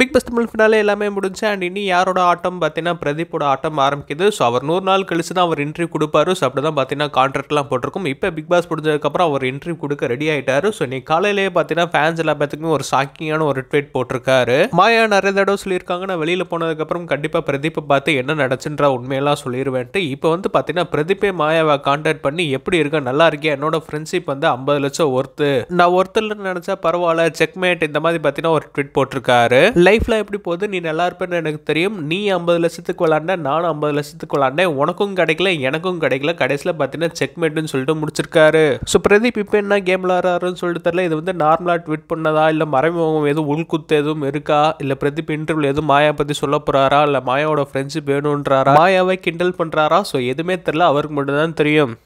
big bus Tamil finale எல்லாமே முடிஞ்சு and இனி யாரோட ஆட்டம் பார்த்தீங்கன்னா பிரதீப்போட ஆட்டம் ஆரம்பிக்குது ஸோ அவர் நூறு நாள் கழிச்சு தான் அவர் இன்ட்ரிவ் கொடுப்பாரு ஸோ அப்படி தான் பார்த்தீங்கன்னா கான்ட்ராக்ட்லாம் போட்டிருக்கும் இப்போ பிக் பாஸ் முடிஞ்சதுக்கப்புறம் அவர் இன்ட்ரிவ் கொடுக்க ரெடி ஆகிட்டாரு ஸோ இன்னைக்கு காலையிலேயே பார்த்தீங்கன்னா ஃபேன்ஸ் எல்லா பேத்துக்குமே ஒரு ஷாக்கிங்கான ஒரு ட்வீட் போட்டிருக்காரு மாயா நிறைய தடவை சொல்லியிருக்காங்க நான் வெளியில் போனதுக்கப்புறம் கண்டிப்பாக பிரதீப்பை பார்த்து என்ன நடச்சுன்ற உண்மையெல்லாம் சொல்லிடுவேன்ட்டு இப்போ வந்து பார்த்தீங்கன்னா பிரதீப்பே மாயாவை கான்டாக்ட் பண்ணி எப்படி இருக்க நல்லா இருக்கேன் என்னோட ஃப்ரெண்ட்ஷிப் வந்து ஐம்பது லட்சம் ஒர்த்து நான் ஒருத்தர் நினச்சா பரவாயில்ல செக்மேட் இந்த மாதிரி பார்த்தீங்கன்னா ஒரு ட்வீட் போட்டிருக்காரு லைஃப்பில் எப்படி போகுது நீ நல்லா இருப்பேன்னு எனக்கு தெரியும் நீ ஐம்பது லட்சத்துக்கு விளாண்ட நானும் ஐம்பது லட்சத்துக்கு விளாண்டேன் உனக்கும் கிடைக்கல எனக்கும் கிடைக்கல கடைசியில் பார்த்தீங்கன்னா செக்மெண்ட்னு சொல்லிட்டு முடிச்சிருக்காரு ஸோ பிரதீப் இப்போ என்ன கேம் விளாட்றாருன்னு சொல்லிட்டு தெரில இது வந்து நார்மலாக ட்விட் பண்ணதா இல்லை மறைமுகம் எதுவும் உள்குத்து எதுவும் இருக்கா இல்லை பிரதீப் இன்டர்வியூ எதுவும் மாயா பற்றி சொல்ல போகிறாரா இல்லை மாயாவோட ஃப்ரெண்ட்ஷிப் வேணுன்றாரா மாயாவை கிண்டல் பண்ணுறாரா ஸோ எதுவுமே தெரில அவருக்கு மட்டும்தான் தெரியும்